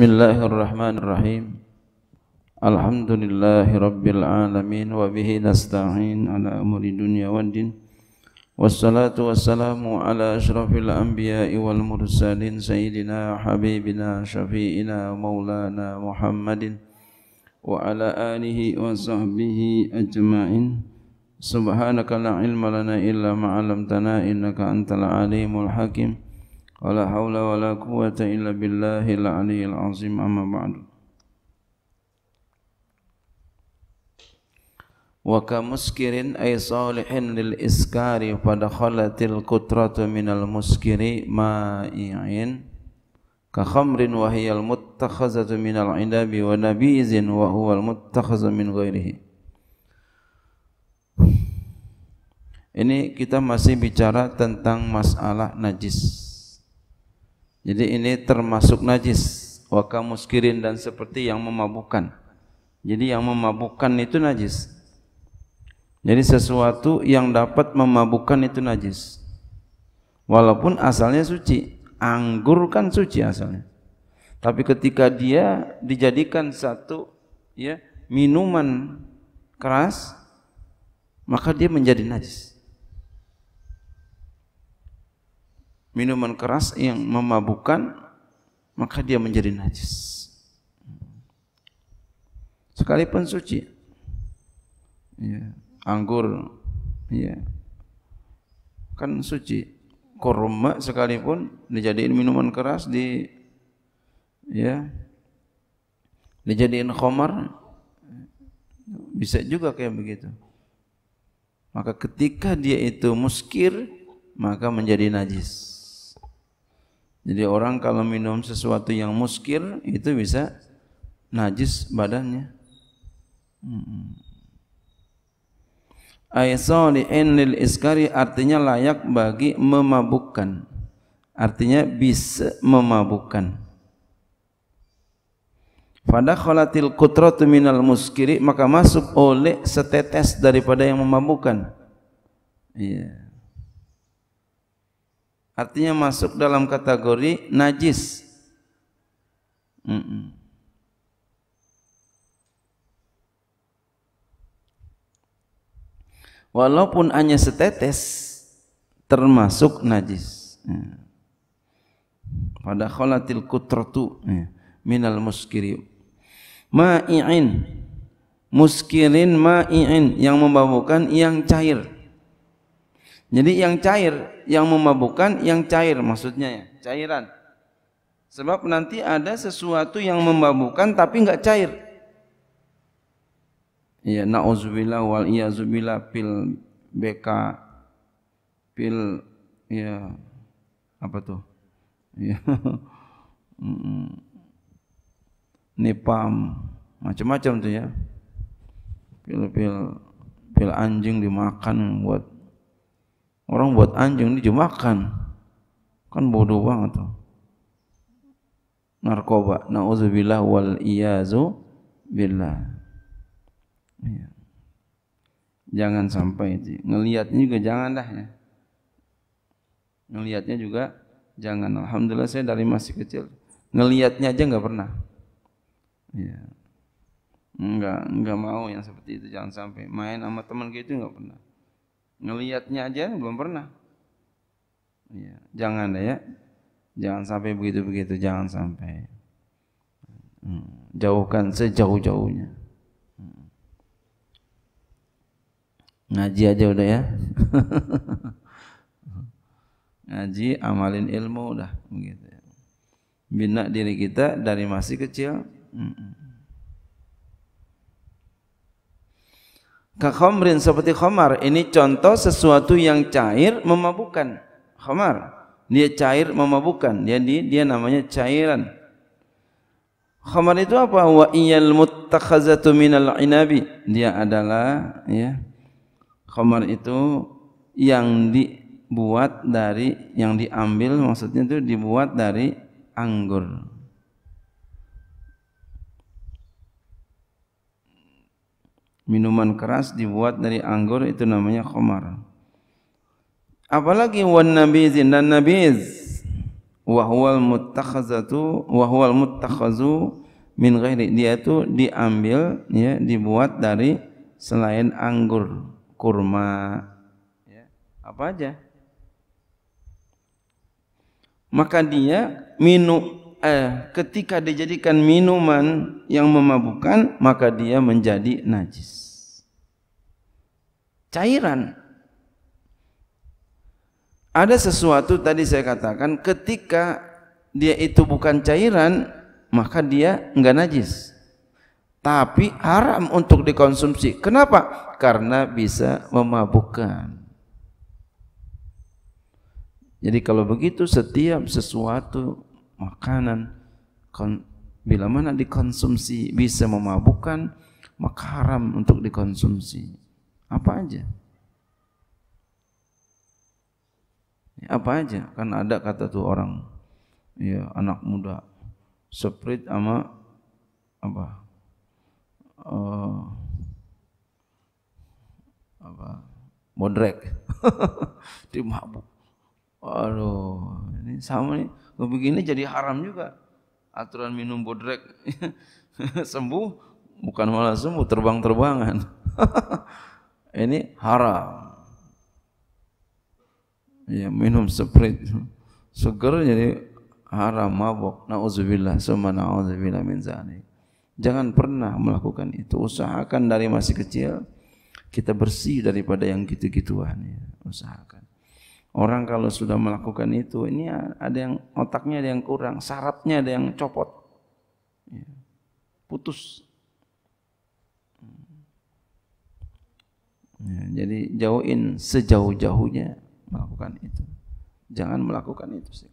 Bismillahirrahmanirrahim Alhamdulillahi Rabbil Alamin Wa bihi nasta'in ala umuri dunia wa din Wassalatu wassalamu ala ashrafil anbiya'i wal mursalin Sayyidina habibina syafi'ina maulana Muhammadin Wa ala alihi wa sahbihi ajma'in Subhanaka la ilma lana illa ma'alamtana innaka antal alimul hakim wala hawla wala quwata illa billahil aliyil azim amma ba'du wa muskirin ay salihin lil iskari pada khalatil kutratu minal muskiri ma'i'in ka khamrin wa hiyal muttakhazatu minal indabi wa nabizin wa huwal muttakhazu min ghairihi ini kita masih bicara tentang masalah najis jadi ini termasuk najis, waka muskirin dan seperti yang memabukkan. Jadi yang memabukkan itu najis. Jadi sesuatu yang dapat memabukkan itu najis. Walaupun asalnya suci, anggur kan suci asalnya. Tapi ketika dia dijadikan satu ya minuman keras, maka dia menjadi najis. minuman keras yang memabukkan maka dia menjadi najis sekalipun suci ya anggur ya kan suci kurma sekalipun dijadiin minuman keras di ya dijadiin khomar bisa juga kayak begitu maka ketika dia itu muskir maka menjadi najis jadi orang kalau minum sesuatu yang muskir itu bisa najis badannya. Hmm. Aisali'in lil iskari artinya layak bagi memabukkan. Artinya bisa memabukkan. Pada kholatil kutratu minal muskiri maka masuk oleh setetes daripada yang memabukkan. Yeah. Artinya masuk dalam kategori najis. Mm -mm. Walaupun hanya setetes termasuk najis. Mm. Pada kholatil kutratu ya, minal muskiri ma'i'in muskirin ma'i'in yang membawakan yang cair jadi yang cair, yang memabukkan, yang cair maksudnya ya, cairan. Sebab nanti ada sesuatu yang memabukkan tapi nggak cair. Ya, nauzubillah wal iyazubillah pil BK pil ya apa tuh? Ya. Nipam macam-macam tuh ya. Pil-pil pil anjing dimakan buat Orang buat anjing dijemakan. Kan bodoh banget tuh. Narkoba. Nauzubillah wal iyazu billah. Ya. Jangan sampai itu. Ngelihatnya juga jangan dah ya. Ngelihatnya juga jangan. Alhamdulillah saya dari masih kecil ngelihatnya aja nggak pernah. Ya. Enggak, enggak mau yang seperti itu jangan sampai main sama teman gitu nggak pernah. Ngelihatnya aja belum pernah. Ya, jangan ya. Jangan sampai begitu-begitu, jangan sampai. Hmm, jauhkan sejauh-jauhnya. Hmm. Ngaji aja udah ya. Ngaji, amalin ilmu udah begitu ya. Bina diri kita dari masih kecil. Hmm. Kekhomrin seperti khomar. Ini contoh sesuatu yang cair memabukan Khomar. Dia cair memabukan Jadi dia namanya cairan. Khomar itu apa? Wa iyal muttakhazatu minal inabi. Dia adalah ya. Khomar itu yang dibuat dari yang diambil maksudnya itu dibuat dari anggur. minuman keras dibuat dari anggur itu namanya khamar. Apalagi wan nabiz dan nabiz wahwal muttakhazatu wahwal muttakhazu min ghairi dia itu diambil ya dibuat dari selain anggur kurma ya apa aja maka dia minum eh, ketika dijadikan minuman yang memabukkan maka dia menjadi najis. Cairan ada sesuatu tadi saya katakan ketika dia itu bukan cairan maka dia enggak najis tapi haram untuk dikonsumsi kenapa karena bisa memabukkan jadi kalau begitu setiap sesuatu makanan kon, bila mana dikonsumsi bisa memabukkan maka haram untuk dikonsumsi apa aja ya, apa aja kan ada kata tuh orang ya anak muda sprite sama apa uh, apa modrek dimabuk aduh ini sama nih begini jadi haram juga. Aturan minum bodrek sembuh bukan malah sembuh terbang-terbangan. Ini haram. Ya minum seprit seger jadi haram mabok. Nauzubillah summa nauzubillah min zani. Jangan pernah melakukan itu. Usahakan dari masih kecil kita bersih daripada yang gitu-gituan ya. Usahakan. Orang kalau sudah melakukan itu, ini ada yang otaknya ada yang kurang, syaratnya ada yang copot. Ya. Putus. Ya, jadi jauhin sejauh-jauhnya melakukan itu. Jangan melakukan itu sih.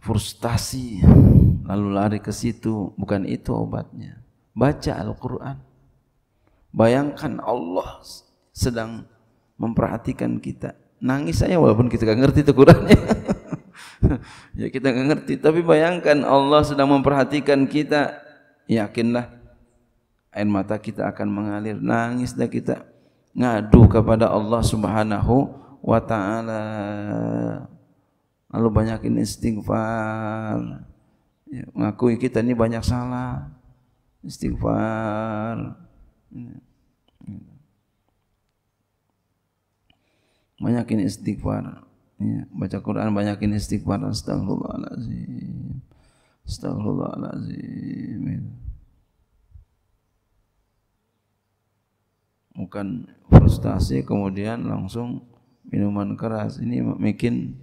Frustasi lalu lari ke situ, bukan itu obatnya baca Al-Quran. Bayangkan Allah sedang memperhatikan kita. Nangis saya walaupun kita gak ngerti itu Qurannya. ya kita gak ngerti. Tapi bayangkan Allah sedang memperhatikan kita. Yakinlah air mata kita akan mengalir. Nangis dah kita ngadu kepada Allah subhanahu wa ta'ala. Lalu banyakin istighfar. Ya, mengakui kita ini banyak salah. istighfar banyakin istighfar ya, baca Quran banyakin istighfar astagfirullahalazim astagfirullahalazim bukan frustasi kemudian langsung minuman keras ini bikin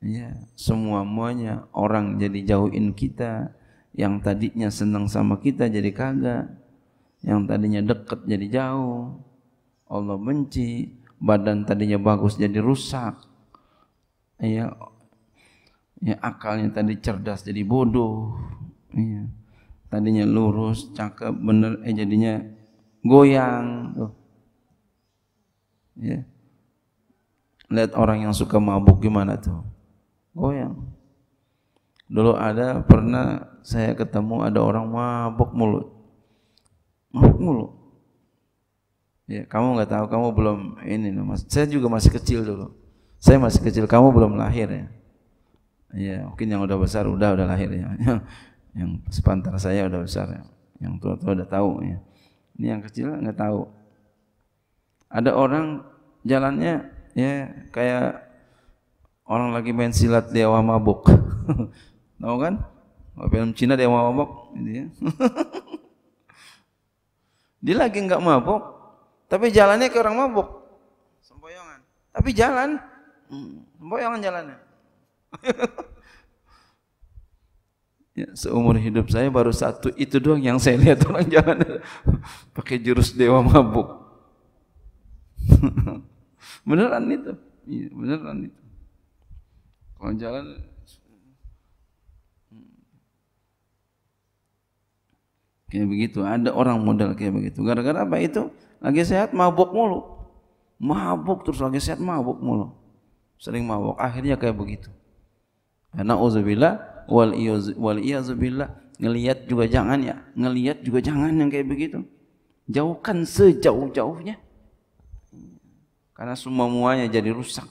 ya semua muanya orang jadi jauhin kita yang tadinya senang sama kita jadi kagak yang tadinya deket jadi jauh Allah benci badan tadinya bagus jadi rusak ya, ya akalnya tadi cerdas jadi bodoh ya. tadinya lurus cakep bener eh jadinya goyang tuh ya lihat orang yang suka mabuk gimana tuh goyang Dulu ada pernah saya ketemu ada orang mabuk mulut, Mabuk mulu. Ya, kamu nggak tahu, kamu belum ini mas. Saya juga masih kecil dulu. Saya masih kecil, kamu belum lahir ya. Ya, mungkin yang udah besar udah udah lahir ya. yang sepantar saya udah besar ya. Yang tua-tua udah tahu ya. Ini yang kecil nggak tahu. Ada orang jalannya ya kayak orang lagi main silat dewa mabuk. Tahu kan? Film Cina dia mau mabok, gitu ya. dia lagi nggak mabok, tapi jalannya ke orang mabok. Semboyongan. Tapi jalan, hmm, semboyongan jalannya. ya, seumur hidup saya baru satu itu doang yang saya lihat orang jalan pakai jurus dewa mabuk. beneran itu, iya, beneran itu. Kalau jalan Kayak begitu, ada orang modal kayak begitu. Gara-gara apa itu? Lagi sehat mabuk mulu. Mabuk terus lagi sehat mabuk mulu. Sering mabuk, akhirnya kayak begitu. karena ya, Nauzubillah wal wal iazubillah. Ngelihat juga jangan ya, ngelihat juga jangan yang kayak begitu. Jauhkan sejauh-jauhnya. Karena semua muanya jadi rusak.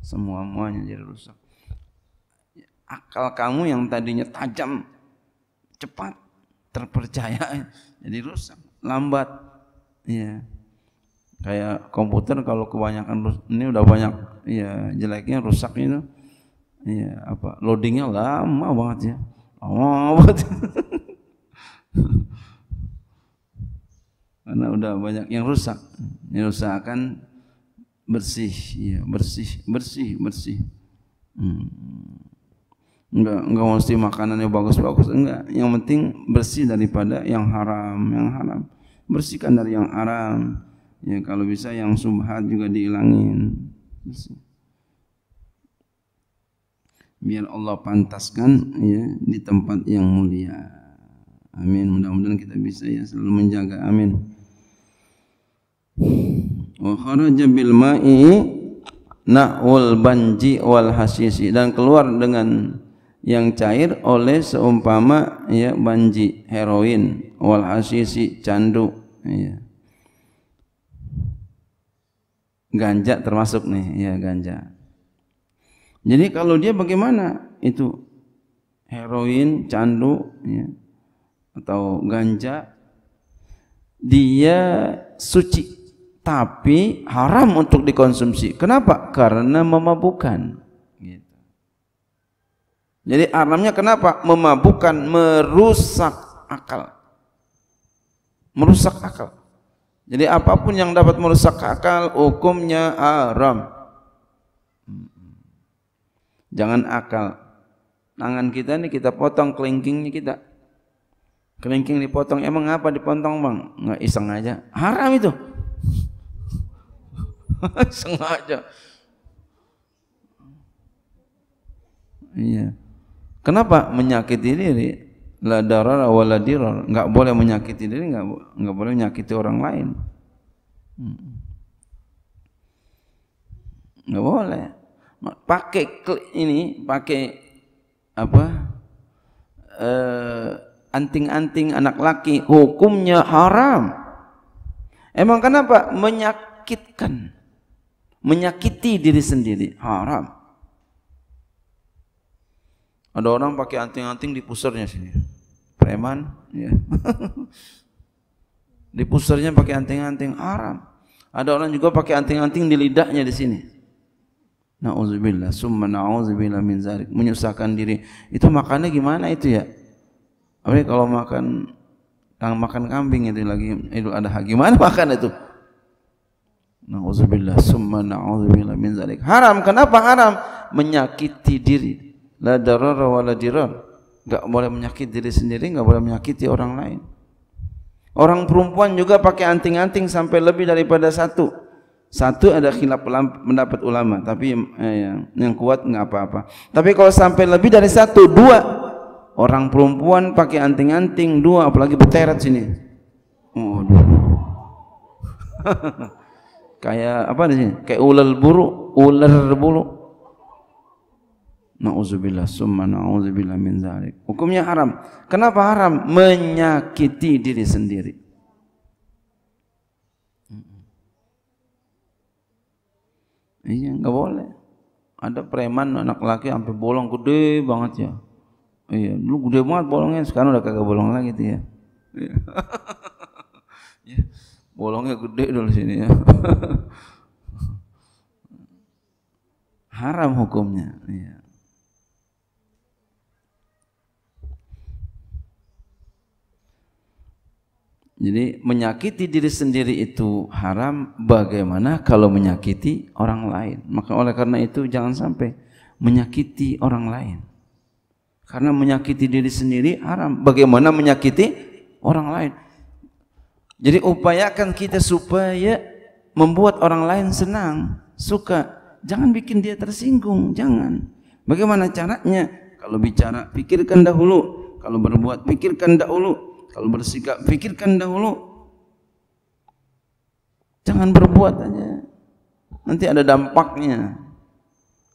Semua muanya jadi rusak. Akal kamu yang tadinya tajam, cepat terpercaya jadi rusak lambat ya kayak komputer kalau kebanyakan ini udah banyak ya jeleknya rusak itu ya apa loadingnya lama banget ya lama banget karena udah banyak yang rusak ini rusak akan bersih ya bersih bersih bersih hmm enggak enggak mesti makanannya bagus-bagus enggak yang penting bersih daripada yang haram yang haram bersihkan dari yang haram ya kalau bisa yang subhat juga dihilangin bersih. biar Allah pantaskan ya di tempat yang mulia amin mudah-mudahan kita bisa ya selalu menjaga amin wa kharaja bil ma'i na'ul banji wal hasisi dan keluar dengan yang cair oleh seumpama ya banji heroin wal hasisi candu ya. ganja termasuk nih ya ganja jadi kalau dia bagaimana itu heroin candu ya, atau ganja dia suci tapi haram untuk dikonsumsi kenapa karena memabukkan jadi haramnya kenapa? Memabukkan, merusak akal. Merusak akal. Jadi apapun yang dapat merusak akal, hukumnya haram. Hmm. Jangan akal. Tangan kita ini kita potong kelingkingnya kita. Kelingking dipotong, emang apa dipotong bang? Nggak iseng aja. Haram itu. Sengaja. Iya. Kenapa menyakiti diri? La darar wa la dirar. Enggak boleh menyakiti diri, enggak enggak boleh menyakiti orang lain. Enggak hmm. boleh. Pakai ini, pakai apa? anting eh, anting-anting anak laki hukumnya haram. Emang kenapa? Menyakitkan. Menyakiti diri sendiri haram. Ada orang pakai anting-anting di pusernya sini. Preman, ya. di pusernya pakai anting-anting haram. Ada orang juga pakai anting-anting di lidahnya di sini. Nauzubillah, summa nauzubillah min zalik. Menyusahkan diri. Itu makannya gimana itu ya? Apa ya, kalau makan kalau makan kambing itu lagi Idul Adha gimana makan itu? Nauzubillah, summa nauzubillah min zalik. Haram, kenapa haram? Menyakiti diri. la darara wa la dirar nggak boleh menyakiti diri sendiri nggak boleh menyakiti orang lain orang perempuan juga pakai anting-anting sampai lebih daripada satu satu ada khilaf pendapat ulama tapi eh, yang, yang kuat nggak apa-apa tapi kalau sampai lebih dari satu dua orang perempuan pakai anting-anting dua apalagi beteret sini oh, kayak apa nih kayak ular buru ular bulu Nauzubillah summa nauzubillah min zalik. Hukumnya haram. Kenapa haram? Menyakiti diri sendiri. Iya, enggak boleh. Ada preman anak laki sampai bolong gede banget ya. Iya, dulu gede banget bolongnya, sekarang udah kagak bolong lagi tuh ya. ya. Bolongnya gede dulu sini ya. Haram hukumnya. Iya. Jadi menyakiti diri sendiri itu haram, bagaimana kalau menyakiti orang lain? Maka oleh karena itu jangan sampai menyakiti orang lain. Karena menyakiti diri sendiri haram, bagaimana menyakiti orang lain? Jadi upayakan kita supaya membuat orang lain senang, suka. Jangan bikin dia tersinggung, jangan. Bagaimana caranya? Kalau bicara, pikirkan dahulu. Kalau berbuat, pikirkan dahulu kalau bersikap, pikirkan dahulu. Jangan berbuat aja. Nanti ada dampaknya.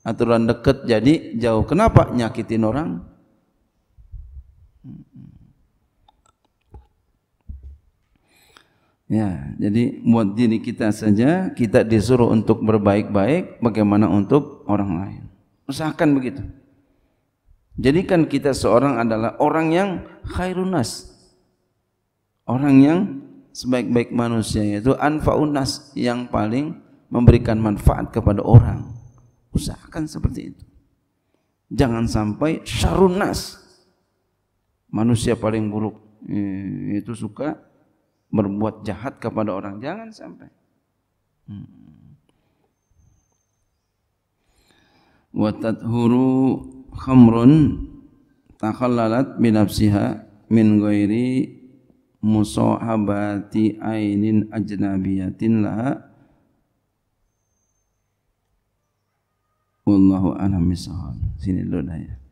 Aturan dekat jadi jauh. Kenapa? Nyakitin orang. Ya, jadi buat diri kita saja kita disuruh untuk berbaik-baik bagaimana untuk orang lain. Usahakan begitu. Jadikan kita seorang adalah orang yang khairunas, orang yang sebaik-baik manusia yaitu anfa'unas yang paling memberikan manfaat kepada orang. Usahakan seperti itu. Jangan sampai syarunas manusia paling buruk eh, itu suka berbuat jahat kepada orang. Jangan sampai. Hmm. Wa tadhuru khamrun takhallalat binafsiha min ghairi musahabati ainin ajnabiyatin laha wallahu alam misal sini dulu dah ya